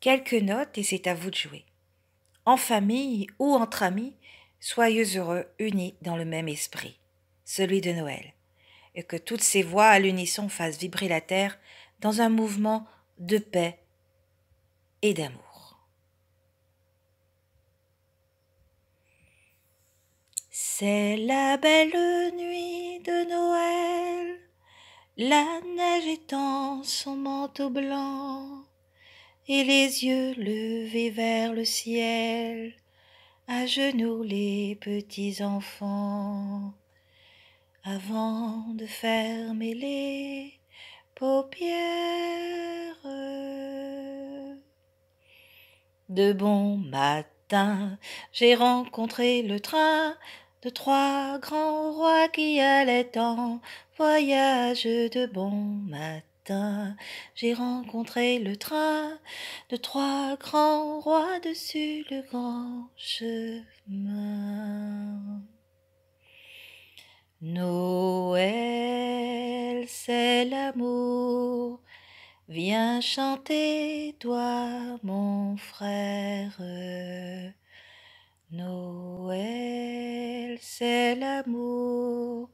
quelques notes et c'est à vous de jouer. En famille ou entre amis, soyez heureux, unis dans le même esprit, celui de Noël, et que toutes ces voix à l'unisson fassent vibrer la terre dans un mouvement de paix et d'amour. C'est la belle nuit de Noël, la neige étend son manteau blanc et les yeux levés vers le ciel, à genoux les petits enfants, avant de fermer les paupières. De bon matin, j'ai rencontré le train de trois grands rois qui allaient en voyage de bon matin j'ai rencontré le train de trois grands rois dessus le grand chemin. Noël, c'est l'amour. Viens chanter, toi, mon frère. Noël, c'est l'amour.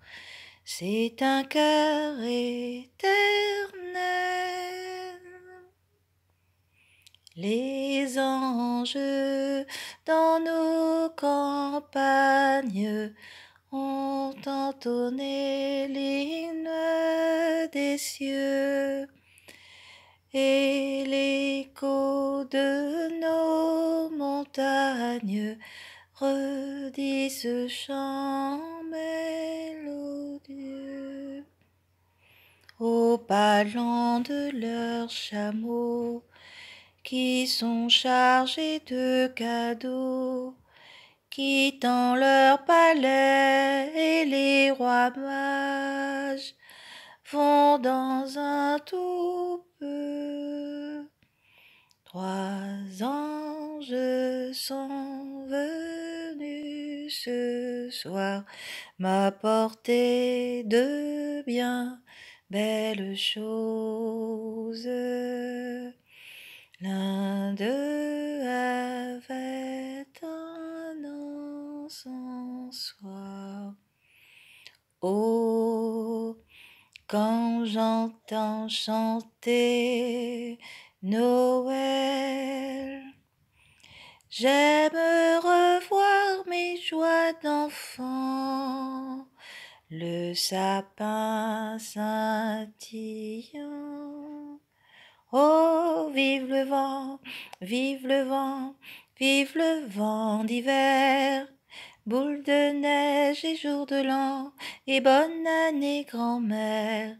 C'est un cœur éternel. Les anges dans nos campagnes ont entonné l'hymne des cieux et l'écho de nos montagnes redit ce chant. de leurs chameaux, qui sont chargés de cadeaux, quittant leur palais et les rois mages vont dans un tout peu. Trois anges sont venus ce soir m'apporter de bien Belle chose, L'un d'eux avait un an soi. Oh, quand j'entends chanter Noël, j'aime sapin scintillant. Oh, vive le vent, vive le vent, vive le vent d'hiver. Boule de neige et jour de l'an, et bonne année grand-mère.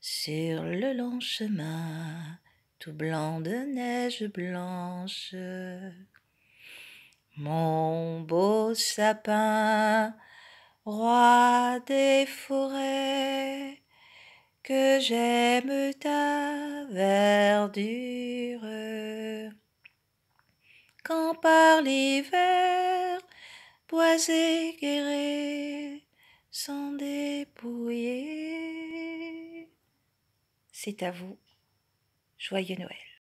Sur le long chemin, tout blanc de neige blanche. Mon beau sapin, Roi des forêts, que j'aime ta verdure. Quand par l'hiver, boisés guérir sont dépouiller. C'est à vous, joyeux Noël.